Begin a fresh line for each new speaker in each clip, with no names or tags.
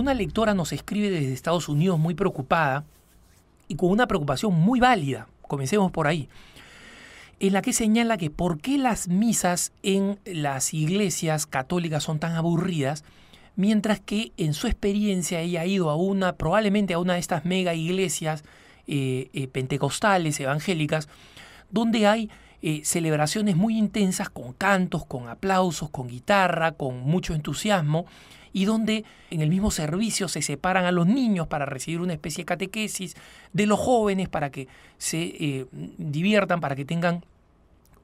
Una lectora nos escribe desde Estados Unidos muy preocupada y con una preocupación muy válida, comencemos por ahí, en la que señala que por qué las misas en las iglesias católicas son tan aburridas, mientras que en su experiencia ella ha ido a una, probablemente a una de estas mega iglesias eh, eh, pentecostales, evangélicas, donde hay eh, celebraciones muy intensas con cantos, con aplausos, con guitarra, con mucho entusiasmo, y donde en el mismo servicio se separan a los niños para recibir una especie de catequesis, de los jóvenes para que se eh, diviertan, para que tengan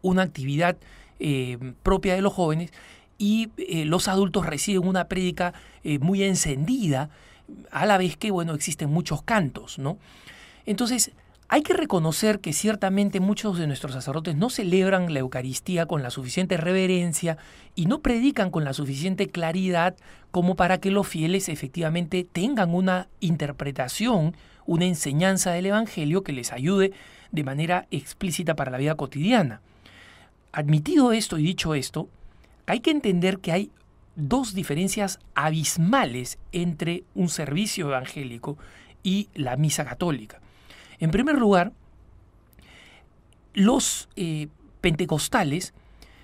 una actividad eh, propia de los jóvenes, y eh, los adultos reciben una prédica muy encendida, a la vez que, bueno, existen muchos cantos, ¿no? Entonces, hay que reconocer que ciertamente muchos de nuestros sacerdotes no celebran la Eucaristía con la suficiente reverencia y no predican con la suficiente claridad como para que los fieles efectivamente tengan una interpretación, una enseñanza del Evangelio que les ayude de manera explícita para la vida cotidiana. Admitido esto y dicho esto, hay que entender que hay dos diferencias abismales entre un servicio evangélico y la misa católica. En primer lugar, los eh, pentecostales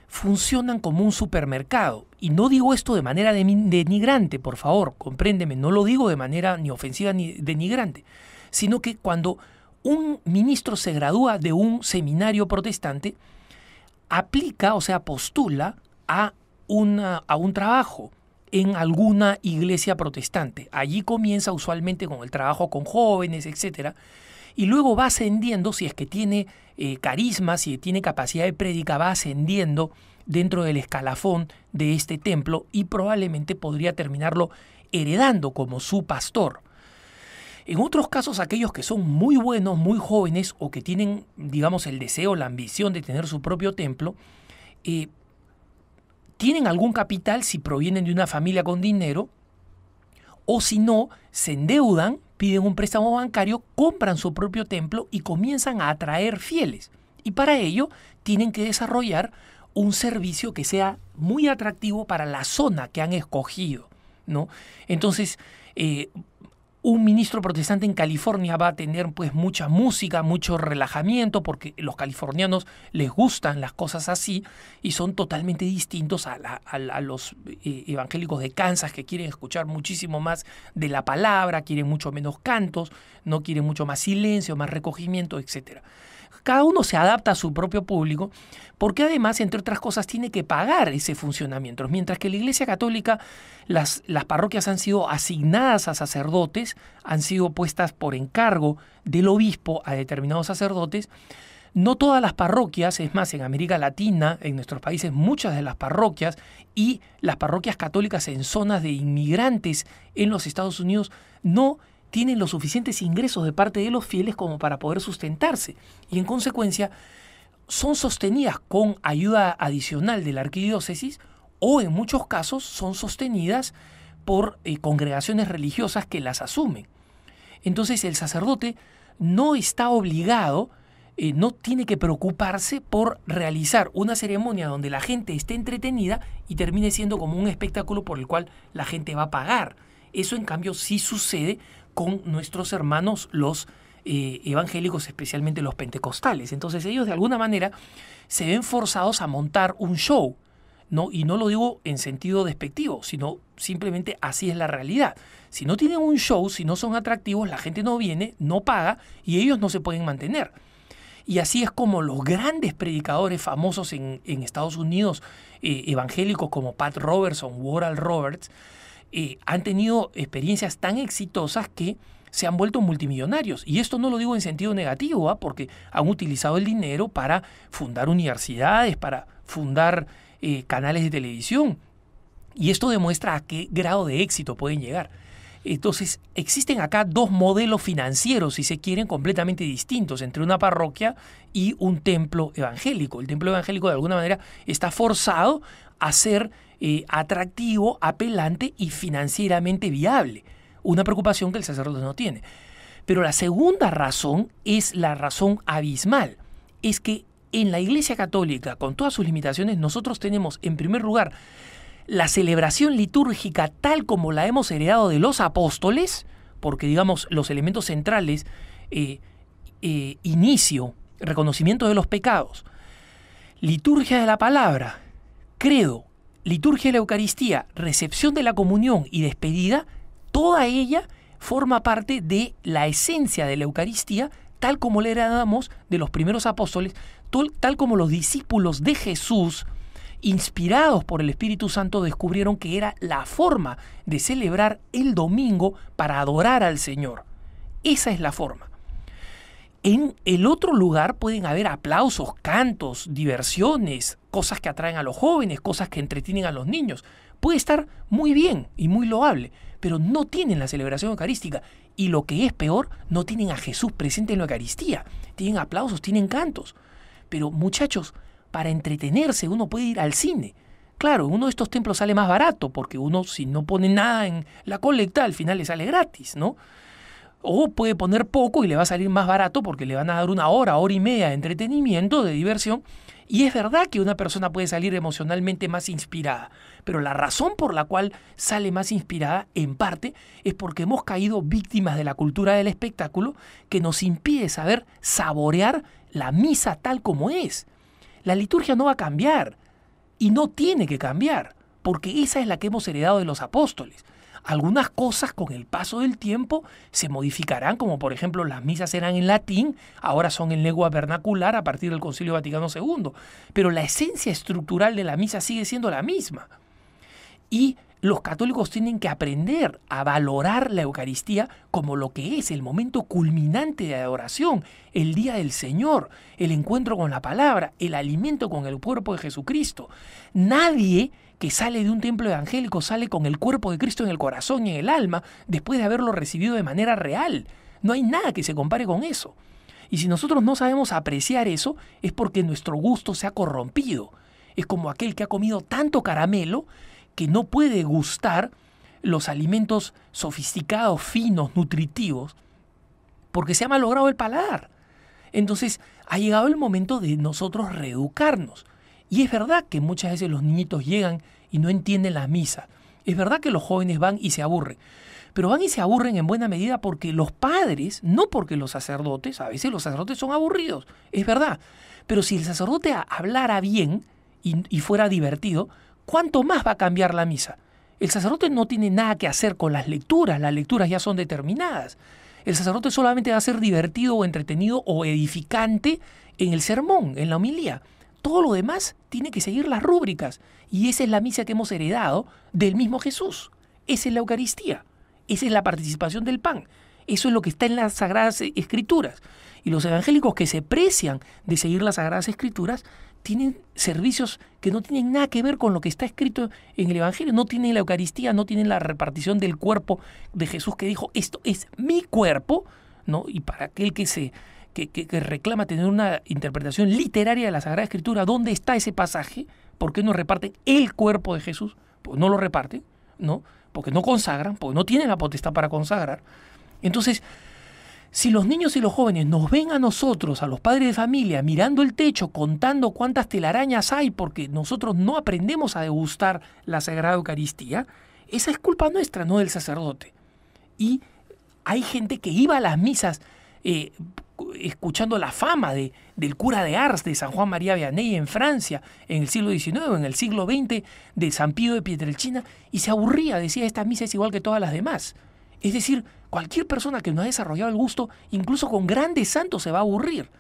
funcionan como un supermercado. Y no digo esto de manera denigrante, por favor, compréndeme, no lo digo de manera ni ofensiva ni denigrante, sino que cuando un ministro se gradúa de un seminario protestante, aplica, o sea, postula a, a un trabajo en alguna iglesia protestante. Allí comienza usualmente con el trabajo con jóvenes, etc y luego va ascendiendo, si es que tiene eh, carisma, si tiene capacidad de prédica, va ascendiendo dentro del escalafón de este templo y probablemente podría terminarlo heredando como su pastor. En otros casos, aquellos que son muy buenos, muy jóvenes o que tienen, digamos, el deseo, la ambición de tener su propio templo, eh, tienen algún capital si provienen de una familia con dinero o si no, se endeudan, piden un préstamo bancario, compran su propio templo y comienzan a atraer fieles. Y para ello tienen que desarrollar un servicio que sea muy atractivo para la zona que han escogido. ¿no? Entonces, eh, un ministro protestante en California va a tener pues mucha música, mucho relajamiento, porque los californianos les gustan las cosas así y son totalmente distintos a, a, los eh, evangélicos de Kansas que quieren escuchar muchísimo más de la palabra, quieren mucho menos cantos, no quieren mucho más silencio, más recogimiento, etcétera. Cada uno se adapta a su propio público porque además, entre otras cosas, tiene que pagar ese funcionamiento. Mientras que la Iglesia Católica, las, las parroquias han sido asignadas a sacerdotes, han sido puestas por encargo del obispo a determinados sacerdotes, no todas las parroquias, es más, en América Latina, en nuestros países, muchas de las parroquias y las parroquias católicas en zonas de inmigrantes en los Estados Unidos no tienen los suficientes ingresos de parte de los fieles como para poder sustentarse y en consecuencia son sostenidas con ayuda adicional de la arquidiócesis o en muchos casos son sostenidas por eh, congregaciones religiosas que las asumen. Entonces el sacerdote no está obligado, eh, no tiene que preocuparse por realizar una ceremonia donde la gente esté entretenida y termine siendo como un espectáculo por el cual la gente va a pagar. Eso en cambio sí sucede con nuestros hermanos los eh, evangélicos, especialmente los pentecostales. Entonces ellos de alguna manera se ven forzados a montar un show. ¿no? Y no lo digo en sentido despectivo, sino simplemente así es la realidad. Si no tienen un show, si no son atractivos, la gente no viene, no paga y ellos no se pueden mantener. Y así es como los grandes predicadores famosos en, Estados Unidos, eh, evangélicos como Pat Robertson, Oral Roberts, eh, han tenido experiencias tan exitosas que se han vuelto multimillonarios. Y esto no lo digo en sentido negativo, ¿ah? porque han utilizado el dinero para fundar universidades, para fundar eh, canales de televisión. Y esto demuestra a qué grado de éxito pueden llegar. Entonces, existen acá dos modelos financieros, si se quieren, completamente distintos entre una parroquia y un templo evangélico. El templo evangélico, de alguna manera, está forzado a ser eh, atractivo, apelante y financieramente viable. Una preocupación que el sacerdote no tiene. Pero la segunda razón es la razón abismal. Es que en la Iglesia Católica, con todas sus limitaciones, nosotros tenemos, en primer lugar, la celebración litúrgica tal como la hemos heredado de los apóstoles, porque digamos los elementos centrales, eh, eh, inicio, reconocimiento de los pecados, liturgia de la palabra, credo, liturgia de la Eucaristía, recepción de la comunión y despedida, toda ella forma parte de la esencia de la Eucaristía, tal como le heredamos de los primeros apóstoles, tal como los discípulos de Jesús, inspirados por el Espíritu Santo, descubrieron que era la forma de celebrar el domingo para adorar al Señor. Esa es la forma. En el otro lugar pueden haber aplausos, cantos, diversiones, cosas que atraen a los jóvenes, cosas que entretienen a los niños. Puede estar muy bien y muy loable, pero no tienen la celebración eucarística. Y lo que es peor, no tienen a Jesús presente en la Eucaristía. Tienen aplausos, tienen cantos. Pero muchachos, para entretenerse uno puede ir al cine. Claro, uno de estos templos sale más barato, porque uno si no pone nada en la colecta, al final le sale gratis, ¿no? O puede poner poco y le va a salir más barato porque le van a dar una hora, hora y media de entretenimiento, de diversión. Y es verdad que una persona puede salir emocionalmente más inspirada, pero la razón por la cual sale más inspirada, en parte, es porque hemos caído víctimas de la cultura del espectáculo que nos impide saber saborear la misa tal como es. La liturgia no va a cambiar y no tiene que cambiar, porque esa es la que hemos heredado de los apóstoles. Algunas cosas con el paso del tiempo se modificarán, como por ejemplo las misas eran en latín, ahora son en lengua vernacular a partir del Concilio Vaticano II, pero la esencia estructural de la misa sigue siendo la misma. Y los católicos tienen que aprender a valorar la Eucaristía como lo que es el momento culminante de adoración, el día del Señor, el encuentro con la palabra, el alimento con el cuerpo de Jesucristo. Nadie que sale de un templo evangélico sale con el cuerpo de Cristo en el corazón y en el alma después de haberlo recibido de manera real. No hay nada que se compare con eso. Y si nosotros no sabemos apreciar eso, es porque nuestro gusto se ha corrompido. Es como aquel que ha comido tanto caramelo que no puede gustar los alimentos sofisticados, finos, nutritivos, porque se ha malogrado el paladar. Entonces ha llegado el momento de nosotros reeducarnos. Y es verdad que muchas veces los niñitos llegan y no entienden la misa. Es verdad que los jóvenes van y se aburren. Pero van y se aburren en buena medida porque los padres, no porque los sacerdotes, a veces los sacerdotes son aburridos, es verdad. Pero si el sacerdote hablara bien y, fuera divertido, ¿cuánto más va a cambiar la misa? El sacerdote no tiene nada que hacer con las lecturas, las lecturas ya son determinadas. El sacerdote solamente va a ser divertido o entretenido o edificante en el sermón, en la homilía. Todo lo demás tiene que seguir las rúbricas. Y esa es la misa que hemos heredado del mismo Jesús. Esa es la Eucaristía. Esa es la participación del pan. Eso es lo que está en las Sagradas Escrituras. Y los evangélicos que se precian de seguir las Sagradas Escrituras tienen servicios que no tienen nada que ver con lo que está escrito en el Evangelio. No tienen la Eucaristía, no tienen la repartición del cuerpo de Jesús que dijo, esto es mi cuerpo, ¿no? Y para aquel que se que, reclama tener una interpretación literaria de la Sagrada Escritura, ¿dónde está ese pasaje? ¿Por qué no reparten el cuerpo de Jesús? Pues no lo reparten, ¿no? Porque no consagran, porque no tienen la potestad para consagrar. Entonces, si los niños y los jóvenes nos ven a nosotros, a los padres de familia, mirando el techo, contando cuántas telarañas hay, porque nosotros no aprendemos a degustar la Sagrada Eucaristía, esa es culpa nuestra, no del sacerdote. Y hay gente que iba a las misas eh, escuchando la fama del cura de Ars de San Juan María Vianney en Francia en el siglo XIX, en el siglo XX de San Pío de Pietrelchina, y se aburría, decía, esta misa es igual que todas las demás. Es decir, cualquier persona que no ha desarrollado el gusto, incluso con grandes santos, se va a aburrir.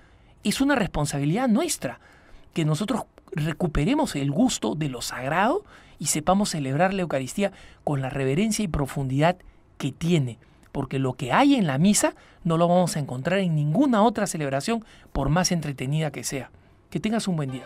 Es una responsabilidad nuestra que nosotros recuperemos el gusto de lo sagrado y sepamos celebrar la Eucaristía con la reverencia y profundidad que tiene porque lo que hay en la misa no lo vamos a encontrar en ninguna otra celebración, por más entretenida que sea. Que tengas un buen día.